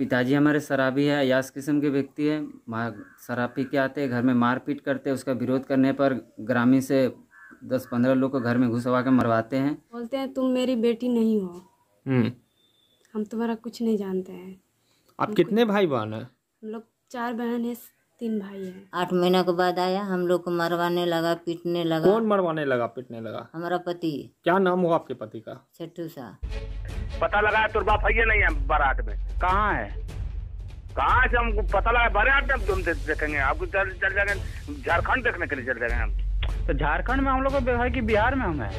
पिताजी हमारे शराबी है अयास किस्म के व्यक्ति है शराब पी के आते घर में मारपीट करते उसका विरोध करने पर ग्रामीण से दस पंद्रह लोग को घर में घुसवा के मरवाते हैं बोलते हैं तुम मेरी बेटी नहीं हो हम्म। हम तुम्हारा कुछ नहीं जानते हैं आप कितने भाई बहन हैं हम लोग चार बहन है तीन भाई है आठ महीना के बाद आया हम लोग को मरवाने लगा पीटने लगा कौन मरवाने लगा पीटने लगा हमारा पति क्या नाम हुआ आपके पति का छठू सा पता लगा तुरबा फैया नहीं है बारात में कहाँ है कहाँ से हमको पता लगा बड़े आप जब तुम देखेंगे आपको चल चल जाएंगे झारखंड देखने के लिए चल जाएंगे हम तो झारखंड में हम लोग है कि बिहार में हम है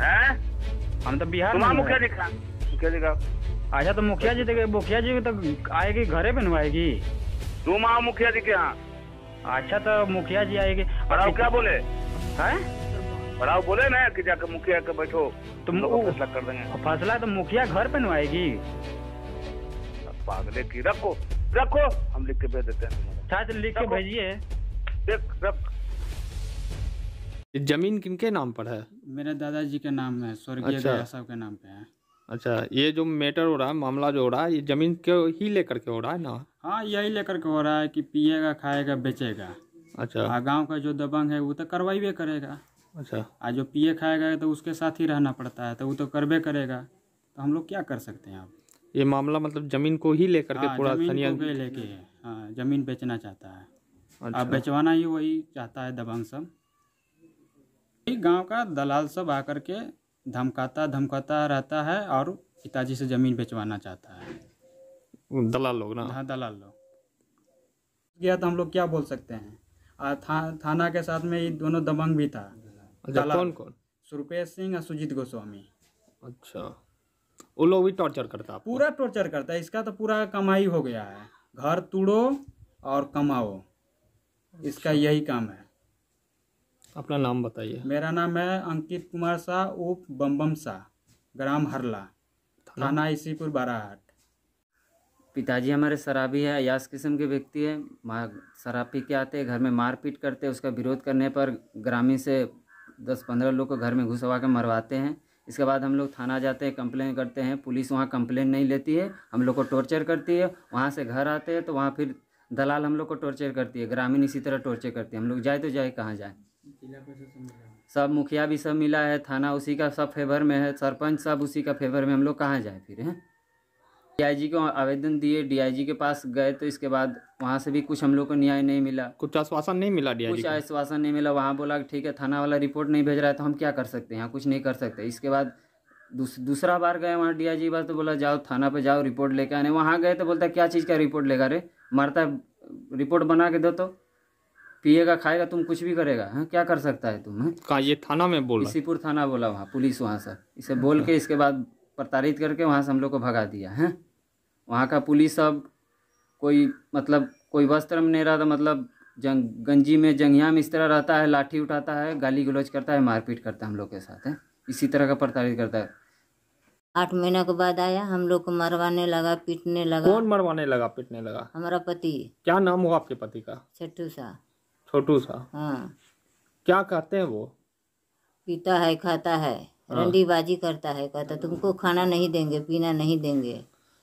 हैं हम तो बिहार में मुखिया जी मुखिया जी का अच्छा तो मुखिया जी देखे मुखिया जी तो आएगी घरे पे नएगी तुम आओ मुखिया जी के यहाँ अच्छा तो मुखिया जी आएगी और आप अच्छा, क्या बोले है और आप बोले ना कि जाकर मुखिया के बैठो तुम तो लोग फैसला कर देंगे फैसला तो मुखिया घर पे नएगी पागले की रखो रखो हम लिख के भेज देते हैं छात्र तो लिख के भेजिए देख रख जमीन किनके नाम पर है मेरे दादाजी के नाम है स्वर्गीय अच्छा। साहब के नाम पे है अच्छा ये जो मैटर हो रहा है मामला जो हो रहा है ये जमीन के ही लेकर के हो रहा है ना हाँ यही लेकर के हो रहा है कि पिएगा खाएगा बेचेगा अच्छा गांव का जो दबंग है वो तो कार्रवाई भी करेगा अच्छा आज जो पिए खाएगा तो उसके साथ ही रहना पड़ता है तो वो तो करबे करेगा तो हम लोग क्या कर सकते हैं आप ये मामला मतलब जमीन को ही लेकर के हाँ, पूरा स्थानीय लेके है हाँ, जमीन बेचना चाहता है अच्छा। अब बेचवाना ही वही चाहता है दबंग सब गांव का दलाल सब आकर के धमकाता धमकाता रहता है और पिताजी से जमीन बेचवाना चाहता है दलाल लोग ना हाँ दलाल लोग गया तो हम लोग क्या बोल सकते हैं आ, था, थाना के साथ में ये दोनों दबंग भी था अच्छा, कौन कौन सुरपेश सिंह और सुजीत गोस्वामी अच्छा वो लोग भी टॉर्चर करता है पूरा टॉर्चर करता है इसका तो पूरा कमाई हो गया है घर तोड़ो और कमाओ इसका अच्छा। यही काम है अपना नाम बताइए मेरा नाम है अंकित कुमार शाह उप बम्बम शाह ग्राम हरला थाना इसीपुर बाराहाट पिताजी हमारे शराबी है अयास किस्म के व्यक्ति है मार शराब पी के आते घर में मारपीट करते उसका विरोध करने पर ग्रामीण से दस पंद्रह लोग को घर में घुसवा के मरवाते हैं इसके बाद हम लोग थाना जाते हैं कंप्लेन करते हैं पुलिस वहाँ कंप्लेन नहीं लेती है हम लोग को टॉर्चर करती है वहाँ से घर आते हैं तो वहाँ फिर दलाल हम लोग को टॉर्चर करती है ग्रामीण इसी तरह टॉर्चर करती है हम लोग जाए तो जाए कहाँ जाए सब मुखिया भी सब मिला है थाना उसी का सब फेवर में है सरपंच सब उसी का फेवर में हम लोग कहाँ जाए फिर हैं डी को आवेदन दिए डी के पास गए तो इसके बाद वहाँ से भी कुछ हम लोग को न्याय नहीं मिला कुछ आश्वासन नहीं मिला कुछ आश्वासन नहीं मिला वहाँ बोला ठीक है थाना वाला रिपोर्ट नहीं भेज रहा है तो हम क्या कर सकते हैं यहाँ कुछ नहीं कर सकते इसके बाद दूस, दूसरा बार गए वहाँ डी आई तो बोला जाओ थाना पे जाओ रिपोर्ट लेके आने वहाँ गए तो बोलता क्या चीज़ का रिपोर्ट लेगा रे मारता रिपोर्ट बना के दो तो पिएगा खाएगा तुम कुछ भी करेगा हाँ क्या कर सकता है तुम हाँ? कहा ये थाना में बोला इसीपुर थाना बोला वहाँ पुलिस वहाँ से इसे बोल के अच्छा। इसके बाद प्रताड़ित करके वहाँ से हम लोग को भगा दिया है हाँ? वहाँ का पुलिस सब कोई मतलब कोई वस्त्र में नहीं रहता मतलब जंग गंजी में जंगिया में इस तरह रहता है लाठी उठाता है गाली गलौज करता है मारपीट करता है हम लोग के साथ है इसी तरह का प्रताड़ित करता है आठ महीना के बाद आया हम लोग को मरवाने लगा पीटने लगा कौन मरवाने लगा पीटने लगा हमारा पति क्या नाम हुआ आपके पति का छठू सा छोटू सा हाँ क्या कहते हैं वो पीता है खाता है हाँ। बाजी करता है कहता तुमको खाना नहीं देंगे पीना नहीं देंगे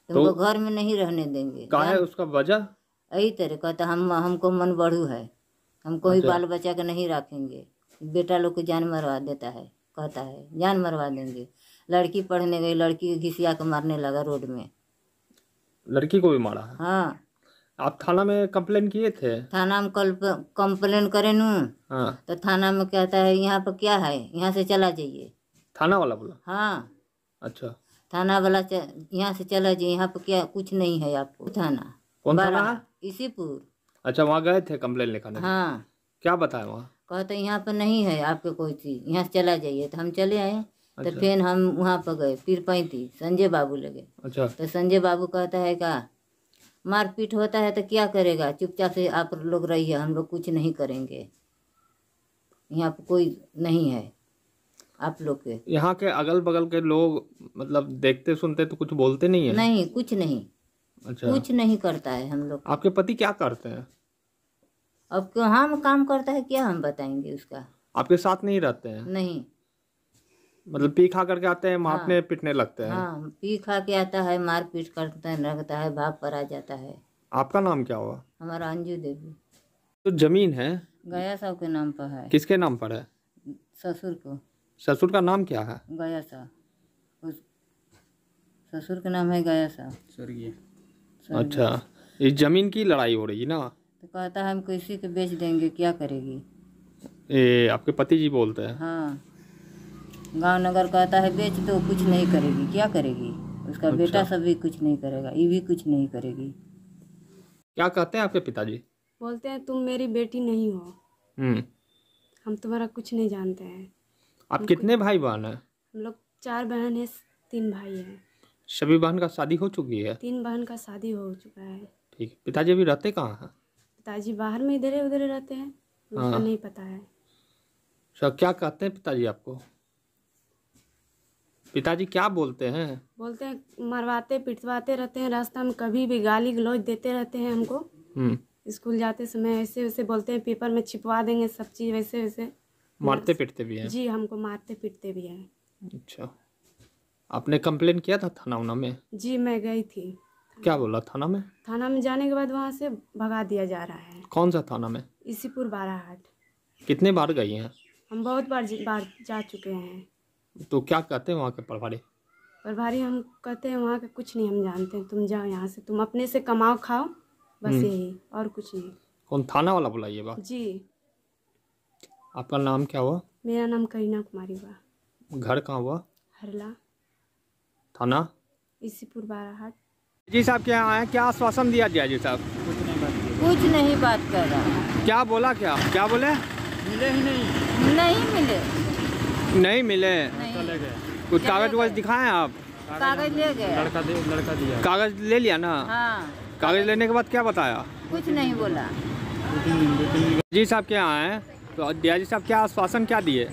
तो तुमको तो घर में नहीं रहने देंगे का है उसका वजह यही तरह तो कहता हम हमको मन बढ़ू है हमको ही अच्छा। बाल बच्चा के नहीं रखेंगे बेटा लोग को जान मरवा देता है कहता है जान मरवा देंगे लड़की पढ़ने गई लड़की घिसिया के मारने लगा रोड में लड़की को भी मारा हाँ आप थाना में कंप्लेन किए थे थाना में कल कंप्लेन करे नू हाँ। तो थाना में कहता है यहाँ पर क्या है यहाँ से चला जाइए थाना वाला बोला हाँ अच्छा थाना वाला यहाँ से चला जाइए यहाँ पर क्या कुछ नहीं है आपको थाना कौन थाना इसीपुर अच्छा वहाँ गए थे कम्प्लेन लिखाने हाँ क्या बताया वहाँ कहते यहाँ पर नहीं है आपके कोई चीज़ यहाँ से चला जाइए तो हम चले आए तो अच्छा। तो फिर हम वहाँ पर गए फिर पैंती संजय बाबू लगे अच्छा तो संजय बाबू कहता है का मारपीट होता है तो क्या करेगा चुपचाप से आप लोग रहिए हम लोग कुछ नहीं करेंगे यहाँ पर कोई नहीं है आप लोग के यहाँ के अगल बगल के लोग मतलब देखते सुनते तो कुछ बोलते नहीं है नहीं कुछ नहीं अच्छा कुछ नहीं करता है हम लोग आपके पति क्या करते हैं अब क्यों हम काम करता है क्या हम बताएंगे उसका आपके साथ नहीं रहते हैं नहीं मतलब पी खा करके आते हैं हाँ, पिटने लगते हैं हाँ पी खा के आता है मार पीट करते रखता है भाग पर आ जाता है आपका नाम क्या हुआ हमारा अंजू देवी तो जमीन है गया साहब के नाम पर है किसके नाम पर है ससुर को ससुर का नाम क्या है गया सा उस ससुर का नाम है गया सा स्वर्गीय अच्छा इस जमीन की लड़ाई हो रही है ना तो कहता है हम किसी को बेच देंगे क्या करेगी ए, आपके पति जी बोलते हैं हाँ गांव नगर कहता है बेच दो कुछ नहीं करेगी क्या करेगी उसका अच्छा। बेटा सब भी कुछ नहीं करेगा ये भी कुछ नहीं करेगी क्या कहते हैं आपके पिताजी बोलते हैं तुम मेरी बेटी नहीं हो हम्म। हम तुम्हारा कुछ नहीं जानते हैं आप कितने भाई बहन हैं हम लोग चार बहन है तीन भाई हैं सभी बहन का शादी हो चुकी है तीन बहन का शादी हो चुका है ठीक पिताजी अभी रहते कहाँ हैं पिताजी बाहर में इधर उधर रहते हैं हाँ नहीं पता है सर अच्छा, क्या कहते हैं पिताजी आपको पिताजी क्या बोलते हैं बोलते हैं मरवाते पिटवाते रहते हैं रास्ता में कभी भी गाली गलौज देते रहते हैं हमको हम्म। स्कूल जाते समय ऐसे वैसे बोलते हैं पेपर में छिपवा देंगे सब चीज़ वैसे वैसे मारते पीटते भी हैं जी हमको मारते पीटते भी हैं अच्छा आपने कंप्लेन किया था थाना उना में जी मैं गई थी क्या बोला थाना में थाना में जाने के बाद वहाँ से भगा दिया जा रहा है कौन सा थाना में इसीपुर बाराहाट कितने बार गई हैं हम बहुत बार बार जा चुके हैं तो क्या कहते हैं वहाँ के प्रभारी प्रभारी हम कहते हैं वहाँ के कुछ नहीं हम जानते हैं तुम जाओ यहाँ से तुम अपने से कमाओ खाओ बस हम्म। यही और कुछ नहीं कौन थाना वाला बोला ये बात जी आपका नाम क्या हुआ मेरा नाम करीना कुमारी हुआ घर कहाँ हुआ हरला थाना इसीपुर बाराहाट जी साहब क्या आए क्या आश्वासन दिया जी साहब कुछ नहीं बात कर रहा क्या बोला क्या क्या बोले मिले ही नहीं नहीं मिले नहीं मिले कुछ कागज वागज दिखाए आप कागज ले गए लड़का दे, लड़का दिया कागज ले लिया ना हाँ। कागज लेने के बाद क्या बताया कुछ नहीं बोला जी साहब क्या आए तो डी साहब क्या आश्वासन क्या दिए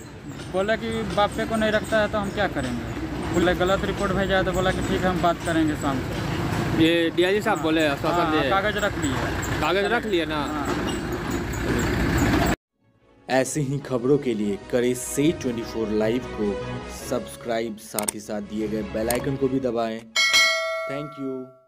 बोला कि बापे को नहीं रखता है तो हम क्या करेंगे बोले गलत रिपोर्ट भेजा तो बोला कि ठीक है हम बात करेंगे शाम को ये डीआईजी साहब बोले आश्वासन हाँ, दिए कागज रख लिए कागज रख लिए ना हाँ। ऐसी ही खबरों के लिए करें से फोर लाइव को सब्सक्राइब साथ ही साथ दिए गए बेल आइकन को भी दबाएं थैंक यू